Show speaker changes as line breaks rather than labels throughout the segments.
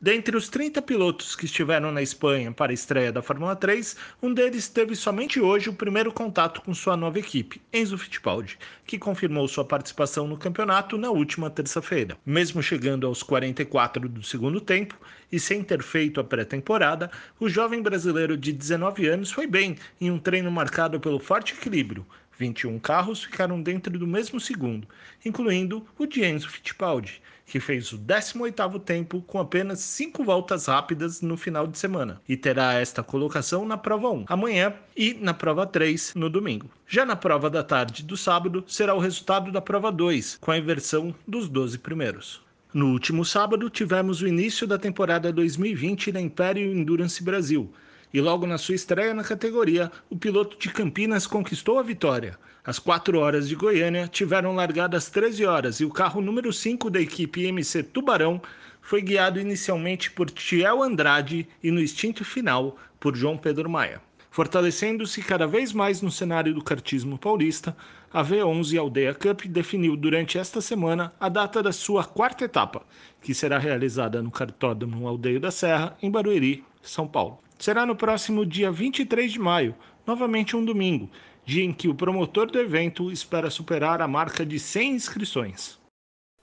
Dentre os 30 pilotos que estiveram na Espanha para a estreia da Fórmula 3, um deles teve somente hoje o primeiro contato com sua nova equipe, Enzo Fittipaldi, que confirmou sua participação no campeonato na última terça-feira. Mesmo chegando aos 44 do segundo tempo e sem ter feito a pré-temporada, o jovem brasileiro de 19 anos foi bem em um treino marcado pelo forte equilíbrio, 21 carros ficaram dentro do mesmo segundo, incluindo o de Enzo Fittipaldi, que fez o 18º tempo com apenas 5 voltas rápidas no final de semana e terá esta colocação na prova 1 amanhã e na prova 3 no domingo. Já na prova da tarde do sábado será o resultado da prova 2, com a inversão dos 12 primeiros. No último sábado tivemos o início da temporada 2020 da Império Endurance Brasil, e logo na sua estreia na categoria, o piloto de Campinas conquistou a vitória. As 4 horas de Goiânia tiveram largada às 13 horas e o carro número 5 da equipe MC Tubarão foi guiado inicialmente por Tiel Andrade e no instinto final por João Pedro Maia. Fortalecendo-se cada vez mais no cenário do cartismo paulista, a V11 Aldeia Cup definiu durante esta semana a data da sua quarta etapa, que será realizada no Cartódromo Aldeia da Serra, em Barueri, São Paulo será no próximo dia 23 de maio, novamente um domingo, dia em que o promotor do evento espera superar a marca de 100 inscrições.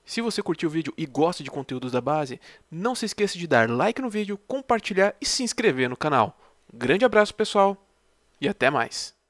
Se você curtiu o vídeo e gosta de conteúdos da base, não se esqueça de dar like no vídeo, compartilhar e se inscrever no canal. Grande abraço, pessoal, e até mais!